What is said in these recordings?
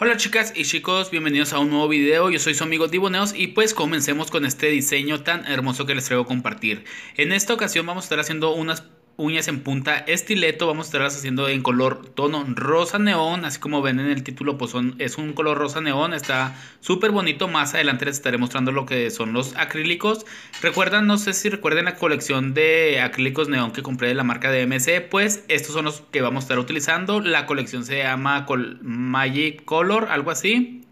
Hola chicas y chicos, bienvenidos a un nuevo video, yo soy su amigo Diboneos y pues comencemos con este diseño tan hermoso que les traigo a compartir. En esta ocasión vamos a estar haciendo unas uñas en punta estileto. Vamos a estarlas haciendo en color tono rosa neón. Así como ven en el título, pues son, es un color rosa neón. Está súper bonito. Más adelante les estaré mostrando lo que son los acrílicos. Recuerdan, no sé si recuerden la colección de acrílicos neón que compré de la marca de MC. Pues estos son los que vamos a estar utilizando. La colección se llama Magic Color, algo así.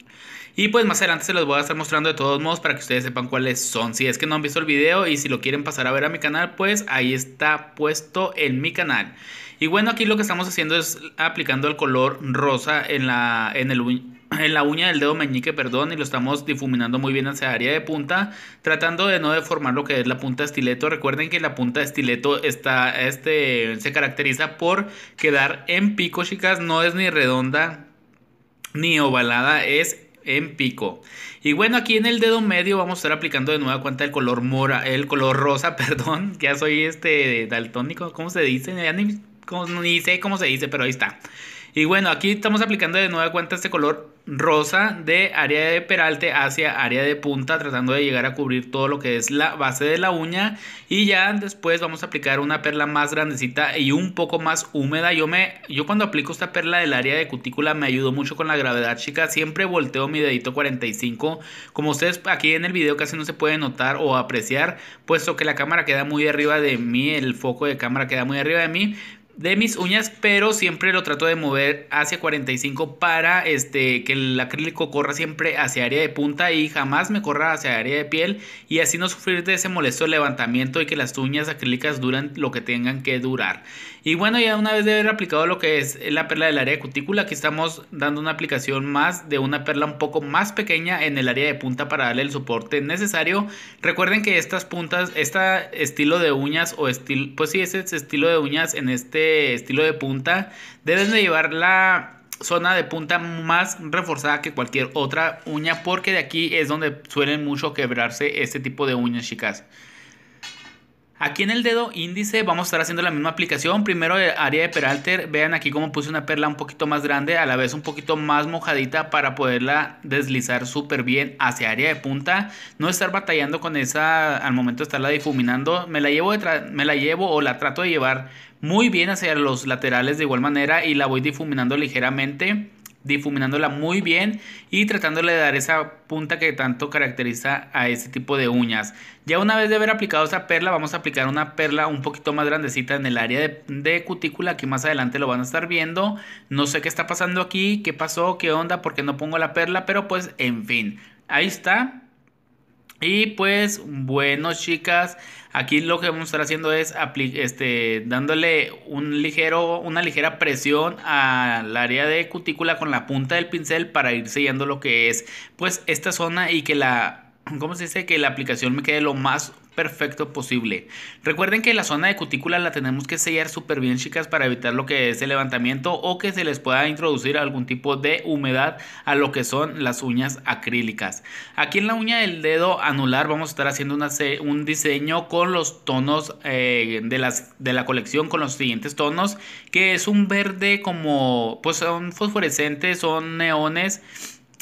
Y pues más adelante se los voy a estar mostrando de todos modos para que ustedes sepan cuáles son. Si es que no han visto el video y si lo quieren pasar a ver a mi canal, pues ahí está puesto en mi canal. Y bueno, aquí lo que estamos haciendo es aplicando el color rosa en la, en el, en la uña del dedo meñique, perdón, y lo estamos difuminando muy bien hacia área de punta, tratando de no deformar lo que es la punta estileto. Recuerden que la punta de estileto está, este, se caracteriza por quedar en pico, chicas, no es ni redonda ni ovalada, es en pico. Y bueno, aquí en el dedo medio vamos a estar aplicando de nueva cuenta el color mora, el color rosa, perdón, ya soy este daltónico, ¿cómo se dice? ni sé cómo se dice, pero ahí está. Y bueno, aquí estamos aplicando de nueva cuenta este color rosa de área de peralte hacia área de punta, tratando de llegar a cubrir todo lo que es la base de la uña. Y ya después vamos a aplicar una perla más grandecita y un poco más húmeda. Yo, me, yo cuando aplico esta perla del área de cutícula me ayudó mucho con la gravedad, chicas. Siempre volteo mi dedito 45. Como ustedes aquí en el video casi no se puede notar o apreciar, puesto que la cámara queda muy arriba de mí, el foco de cámara queda muy arriba de mí de mis uñas, pero siempre lo trato de mover hacia 45 para este, que el acrílico corra siempre hacia área de punta y jamás me corra hacia área de piel y así no sufrir de ese molesto levantamiento y que las uñas acrílicas duran lo que tengan que durar. Y bueno, ya una vez de haber aplicado lo que es la perla del área de cutícula, aquí estamos dando una aplicación más de una perla un poco más pequeña en el área de punta para darle el soporte necesario. Recuerden que estas puntas, este estilo de uñas o estilo, pues sí, ese estilo de uñas en este este estilo de punta, deben de llevar la zona de punta más reforzada que cualquier otra uña porque de aquí es donde suelen mucho quebrarse este tipo de uñas chicas. Aquí en el dedo índice vamos a estar haciendo la misma aplicación. Primero eh, área de peralter. Vean aquí como puse una perla un poquito más grande. A la vez un poquito más mojadita para poderla deslizar súper bien hacia área de punta. No estar batallando con esa al momento de estarla difuminando. Me la llevo, me la llevo o la trato de llevar muy bien hacia los laterales de igual manera. Y la voy difuminando ligeramente difuminándola muy bien y tratándole de dar esa punta que tanto caracteriza a este tipo de uñas. Ya una vez de haber aplicado esa perla, vamos a aplicar una perla un poquito más grandecita en el área de, cutícula. que más adelante lo van a estar viendo. No sé qué está pasando aquí, qué pasó, qué onda, por qué no pongo la perla, pero pues en fin. Ahí está, y pues bueno chicas, aquí lo que vamos a estar haciendo es este, dándole un ligero, una ligera presión al área de cutícula con la punta del pincel para ir sellando lo que es pues esta zona y que la, ¿cómo se dice? Que la aplicación me quede lo más perfecto posible. Recuerden que la zona de cutícula la tenemos que sellar súper bien chicas para evitar lo que es el levantamiento o que se les pueda introducir algún tipo de humedad a lo que son las uñas acrílicas. Aquí en la uña del dedo anular vamos a estar haciendo un diseño con los tonos eh, de, las, de la colección, con los siguientes tonos, que es un verde como, pues son fosforescentes, son neones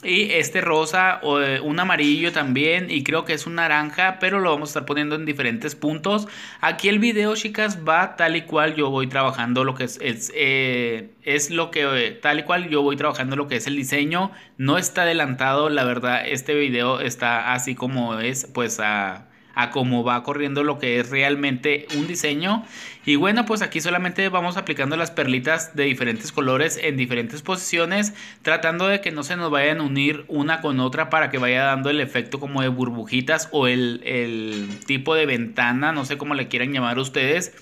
y este rosa, o eh, un amarillo también, y creo que es un naranja, pero lo vamos a estar poniendo en diferentes puntos. Aquí el video, chicas, va tal y cual yo voy trabajando lo que es, es, eh, lo que, eh, tal y cual yo voy trabajando lo que es el diseño. No está adelantado, la verdad, este video está así como es, pues a a cómo va corriendo lo que es realmente un diseño. Y bueno, pues aquí solamente vamos aplicando las perlitas de diferentes colores en diferentes posiciones, tratando de que no se nos vayan a unir una con otra para que vaya dando el efecto como de burbujitas o el, el tipo de ventana, no sé cómo le quieran llamar ustedes,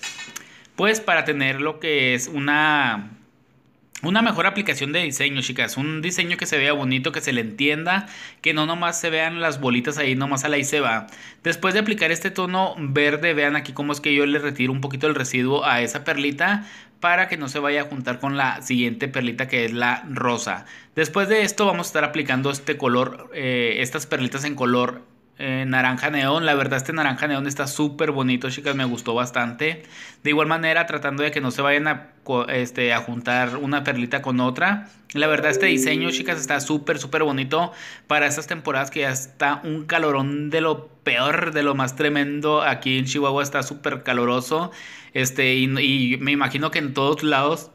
pues para tener lo que es una una mejor aplicación de diseño, chicas. Un diseño que se vea bonito, que se le entienda, que no nomás se vean las bolitas ahí, nomás a la y se va. Después de aplicar este tono verde, vean aquí cómo es que yo le retiro un poquito el residuo a esa perlita para que no se vaya a juntar con la siguiente perlita que es la rosa. Después de esto vamos a estar aplicando este color, eh, estas perlitas en color eh, naranja neón. La verdad, este naranja neón está súper bonito, chicas. Me gustó bastante. De igual manera, tratando de que no se vayan a, este, a juntar una perlita con otra. La verdad, este diseño, chicas, está súper, súper bonito para estas temporadas que ya está un calorón de lo peor, de lo más tremendo. Aquí en Chihuahua está súper caloroso. Este, y me imagino que en todos lados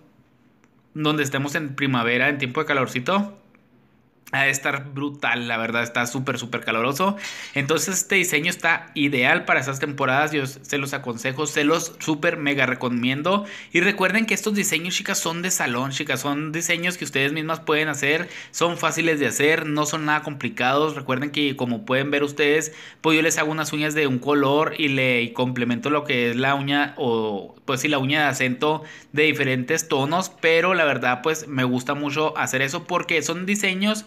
donde estemos en primavera, en tiempo de calorcito, a estar brutal, la verdad, está súper, súper caloroso. Entonces este diseño está ideal para esas temporadas, yo se los aconsejo, se los súper, mega recomiendo. Y recuerden que estos diseños, chicas, son de salón, chicas, son diseños que ustedes mismas pueden hacer, son fáciles de hacer, no son nada complicados. Recuerden que como pueden ver ustedes, pues yo les hago unas uñas de un color y le complemento lo que es la uña o pues sí, la uña de acento de diferentes tonos, pero la verdad pues me gusta mucho hacer eso porque son diseños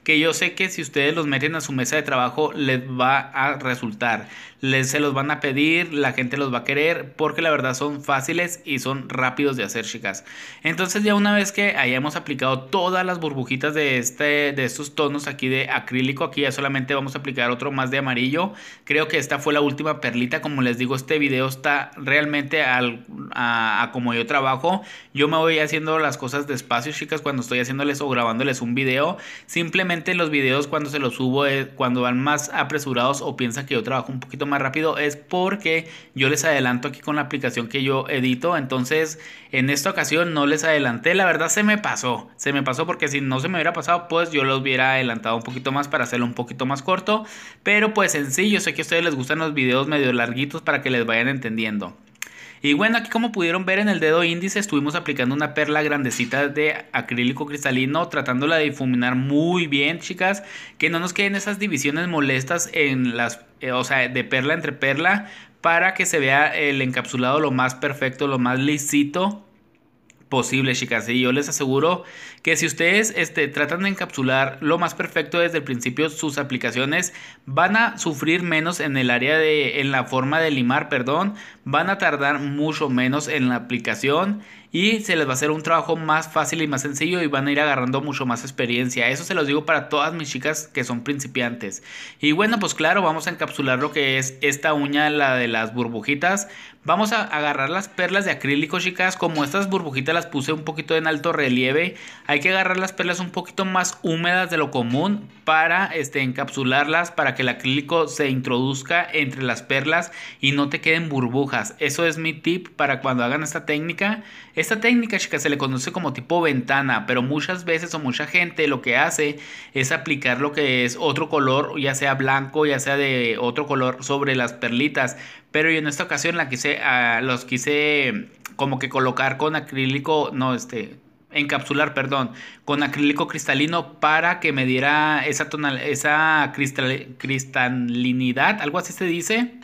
que yo sé que si ustedes los meten a su mesa de trabajo les va a resultar. Les, se los van a pedir, la gente los va a querer porque la verdad son fáciles y son rápidos de hacer, chicas. Entonces ya una vez que hayamos aplicado todas las burbujitas de, este, de estos tonos aquí de acrílico, aquí ya solamente vamos a aplicar otro más de amarillo. Creo que esta fue la última perlita, como les digo, este video está realmente a, a como yo trabajo. Yo me voy haciendo las cosas despacio, chicas, cuando estoy haciéndoles o grabándoles un video. Simplemente los videos cuando se los subo, eh, cuando van más apresurados o piensan que yo trabajo un poquito más rápido, es porque yo les adelanto aquí con la aplicación que yo edito. Entonces, en esta ocasión no les adelanté. La verdad se me pasó. Se me pasó porque si no se me hubiera pasado, pues yo los hubiera adelantado un poquito más para hacerlo un poquito más corto. Pero pues sencillo sé que a ustedes les gustan los videos medio larguitos para que les vayan entendiendo. Y bueno, aquí como pudieron ver en el dedo índice estuvimos aplicando una perla grandecita de acrílico cristalino, tratándola de difuminar muy bien, chicas, que no nos queden esas divisiones molestas en las, eh, o sea, de perla entre perla, para que se vea el encapsulado lo más perfecto, lo más lisito posible, chicas. Y yo les aseguro que si ustedes este, tratan de encapsular lo más perfecto desde el principio sus aplicaciones, van a sufrir menos en el área de, en la forma de limar, perdón, van a tardar mucho menos en la aplicación y se les va a hacer un trabajo más fácil y más sencillo y van a ir agarrando mucho más experiencia. Eso se los digo para todas mis chicas que son principiantes. Y bueno, pues claro, vamos a encapsular lo que es esta uña, la de las burbujitas. Vamos a agarrar las perlas de acrílico, chicas. Como estas burbujitas las puse un poquito en alto relieve, hay que agarrar las perlas un poquito más húmedas de lo común para este, encapsularlas, para que el acrílico se introduzca entre las perlas y no te queden burbujas. Eso es mi tip para cuando hagan esta técnica. Esta técnica, chicas, se le conoce como tipo ventana, pero muchas veces o mucha gente lo que hace es aplicar lo que es otro color, ya sea blanco, ya sea de otro color, sobre las perlitas. Pero yo en esta ocasión la quise, ah, los quise mm, como que colocar con acrílico, no, este, encapsular, perdón, con acrílico cristalino para que me diera esa, tonal, esa cristal, cristalinidad, algo así se dice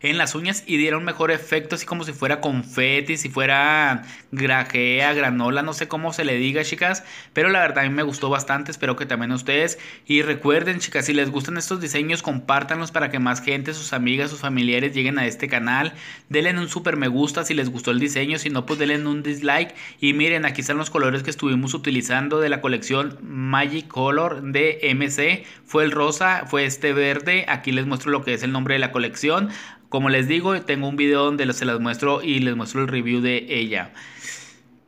en las uñas y dieron mejor efecto, así como si fuera confeti, si fuera grajea, granola, no sé cómo se le diga, chicas. Pero la verdad, a mí me gustó bastante, espero que también a ustedes. Y recuerden, chicas, si les gustan estos diseños, compártanlos para que más gente, sus amigas, sus familiares lleguen a este canal. Denle un súper me gusta si les gustó el diseño, si no, pues denle un dislike. Y miren, aquí están los colores que estuvimos utilizando de la colección Magic Color de MC. Fue el rosa, fue este verde. Aquí les muestro lo que es el nombre de la colección como les digo, tengo un video donde se las muestro y les muestro el review de ella.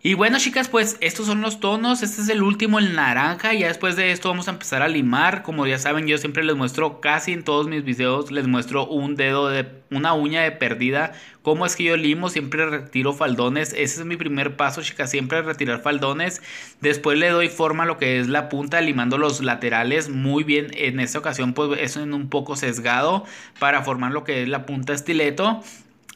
Y bueno, chicas, pues estos son los tonos. Este es el último, el naranja. Ya después de esto vamos a empezar a limar. Como ya saben, yo siempre les muestro, casi en todos mis videos, les muestro un dedo de una uña de perdida. Cómo es que yo limo, siempre retiro faldones. Ese es mi primer paso, chicas, siempre retirar faldones. Después le doy forma a lo que es la punta, limando los laterales muy bien. En esta ocasión, pues es un poco sesgado para formar lo que es la punta estileto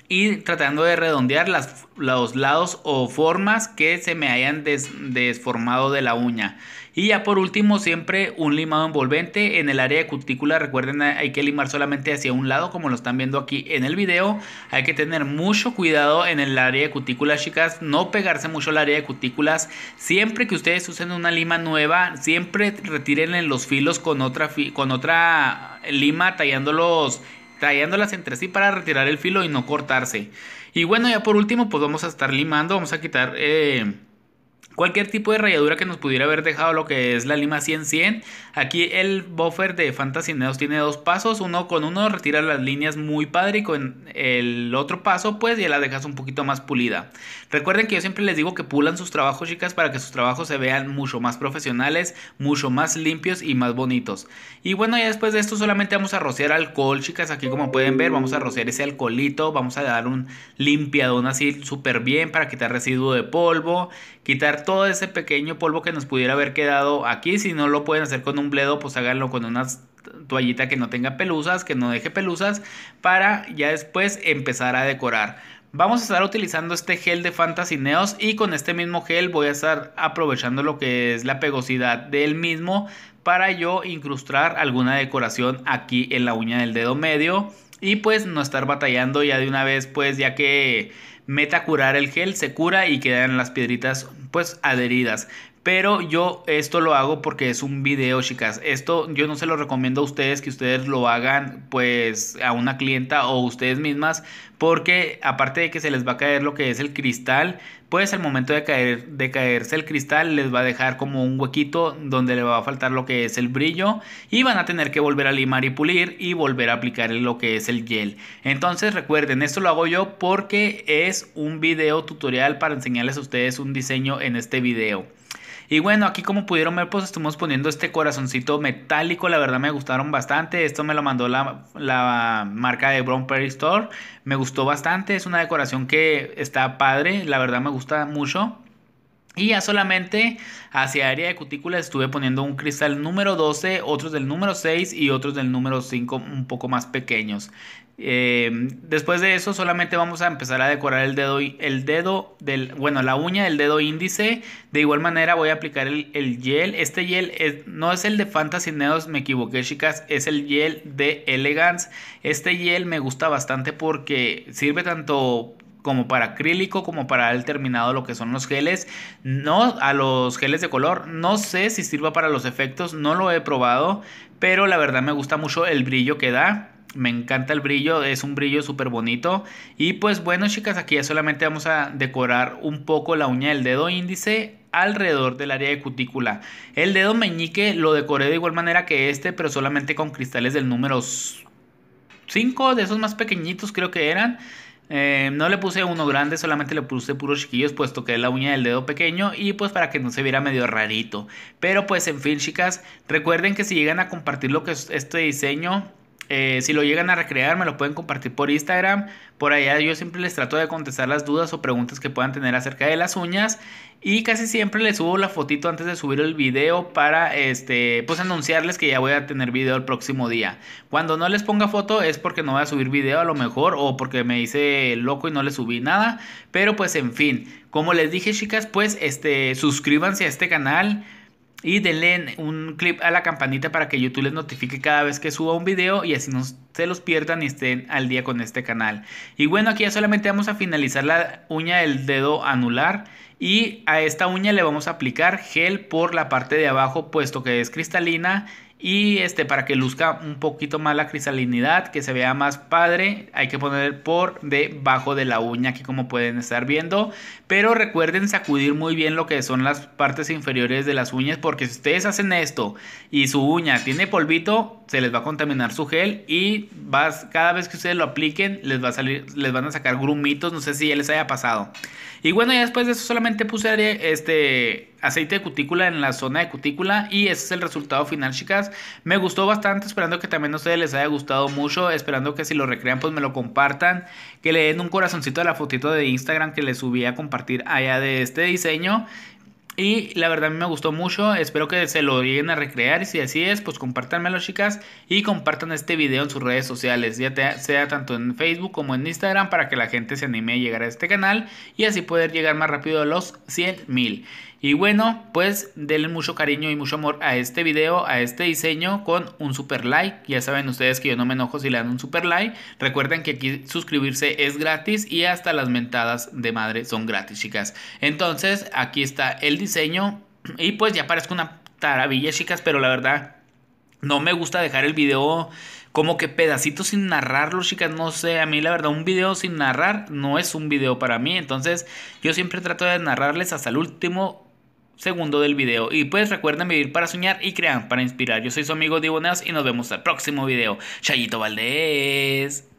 y tratando de redondear las, los lados o formas que se me hayan desformado de la uña. Y ya por último, siempre un limado envolvente en el área de cutícula. Recuerden, hay que limar solamente hacia un lado, como lo están viendo aquí en el video. Hay que tener mucho cuidado en el área de cutículas, chicas. No pegarse mucho al área de cutículas. Siempre que ustedes usen una lima nueva, siempre retiren los filos con otra, con otra lima, tallándolos tallándolas entre sí para retirar el filo y no cortarse. Y bueno, ya por último, pues vamos a estar limando, vamos a quitar eh, Cualquier tipo de rayadura que nos pudiera haber dejado lo que es la lima 100-100. Aquí el buffer de Fantasy Neos tiene dos pasos. Uno con uno retira las líneas muy padre y con el otro paso pues ya la dejas un poquito más pulida. Recuerden que yo siempre les digo que pulan sus trabajos chicas para que sus trabajos se vean mucho más profesionales, mucho más limpios y más bonitos. Y bueno ya después de esto solamente vamos a rociar alcohol chicas. Aquí como pueden ver vamos a rociar ese alcoholito. Vamos a dar un limpiadón así súper bien para quitar residuo de polvo. Quitar todo ese pequeño polvo que nos pudiera haber quedado aquí. Si no lo pueden hacer con un bledo, pues háganlo con una toallita que no tenga pelusas, que no deje pelusas, para ya después empezar a decorar. Vamos a estar utilizando este gel de Fantasy Neos y con este mismo gel voy a estar aprovechando lo que es la pegosidad del mismo para yo incrustar alguna decoración aquí en la uña del dedo medio y pues no estar batallando ya de una vez pues ya que meta curar el gel, se cura y quedan las piedritas pues adheridas. Pero yo esto lo hago porque es un video, chicas. Esto yo no se lo recomiendo a ustedes que ustedes lo hagan pues a una clienta o ustedes mismas porque aparte de que se les va a caer lo que es el cristal, pues al momento de, caer, de caerse el cristal les va a dejar como un huequito donde le va a faltar lo que es el brillo y van a tener que volver a limar y pulir y volver a aplicar lo que es el gel. Entonces recuerden, esto lo hago yo porque es un video tutorial para enseñarles a ustedes un diseño en este video. Y bueno, aquí como pudieron ver, pues estuvimos poniendo este corazoncito metálico. La verdad me gustaron bastante. Esto me lo mandó la, marca de Brown Perry Store. Me gustó bastante. Es una decoración que está padre. La verdad me gusta mucho. Y ya solamente hacia área de cutícula estuve poniendo un cristal número 12, otros del número 6 y otros del número 5 un poco más pequeños. Eh, después de eso solamente vamos a empezar a decorar el dedo, el dedo del, bueno, la uña del dedo índice. De igual manera voy a aplicar el, el gel. Este gel no es el de Fantasy Neos, me equivoqué chicas, es el gel de Elegance. Este gel me gusta bastante porque sirve tanto como para acrílico, como para el terminado lo que son los geles, no a los geles de color, no sé si sirva para los efectos, no lo he probado, pero la verdad me gusta mucho el brillo que da. Me encanta el brillo, es un brillo súper bonito. Y pues bueno chicas, aquí ya solamente vamos a decorar un poco la uña del dedo índice alrededor del área de cutícula. El dedo meñique lo decoré de igual manera que este, pero solamente con cristales del número 5, de esos más pequeñitos creo que eran. Eh, no le puse uno grande, solamente le puse puros chiquillos, puesto que es la uña del dedo pequeño y pues para que no se viera medio rarito. Pero pues en fin, chicas, recuerden que si llegan a compartir lo que es este diseño, eh, si lo llegan a recrear, me lo pueden compartir por Instagram. Por allá yo siempre les trato de contestar las dudas o preguntas que puedan tener acerca de las uñas. Y casi siempre les subo la fotito antes de subir el video para este, pues anunciarles que ya voy a tener video el próximo día. Cuando no les ponga foto es porque no voy a subir video a lo mejor o porque me hice loco y no les subí nada. Pero pues en fin, como les dije chicas, pues este, suscríbanse a este canal y denle un clip a la campanita para que YouTube les notifique cada vez que suba un video y así no se los pierdan y estén al día con este canal. Y bueno, aquí ya solamente vamos a finalizar la uña del dedo anular y a esta uña le vamos a aplicar gel por la parte de abajo puesto que es cristalina y este, para que luzca un poquito más la cristalinidad, que se vea más padre, hay que poner por debajo de la uña, aquí como pueden estar viendo. Pero recuerden sacudir muy bien lo que son las partes inferiores de las uñas, porque si ustedes hacen esto y su uña tiene polvito, se les va a contaminar su gel y vas, cada vez que ustedes lo apliquen, les, va a salir, les van a sacar grumitos, no sé si ya les haya pasado. Y bueno, ya después de eso solamente puse este aceite de cutícula en la zona de cutícula y ese es el resultado final, chicas. Me gustó bastante, esperando que también a ustedes les haya gustado mucho, esperando que si lo recrean pues me lo compartan, que le den un corazoncito a la fotito de Instagram que les subí a compartir allá de este diseño y la verdad a mí me gustó mucho, espero que se lo lleguen a recrear y si así es, pues compártanmelo chicas y compartan este video en sus redes sociales, ya sea tanto en Facebook como en Instagram para que la gente se anime a llegar a este canal y así poder llegar más rápido a los 100 mil. Y bueno, pues denle mucho cariño y mucho amor a este video, a este diseño con un super like. Ya saben ustedes que yo no me enojo si le dan un super like. Recuerden que aquí suscribirse es gratis y hasta las mentadas de madre son gratis, chicas. Entonces, aquí está el diseño y pues ya parezco una taravilla, chicas, pero la verdad no me gusta dejar el video como que pedacitos sin narrarlo, chicas. No sé, a mí la verdad, un video sin narrar no es un video para mí. Entonces, yo siempre trato de narrarles hasta el último segundo del video. Y pues recuerden vivir para soñar y crean para inspirar. Yo soy su amigo Dibonas y nos vemos al próximo video. Chayito Valdés.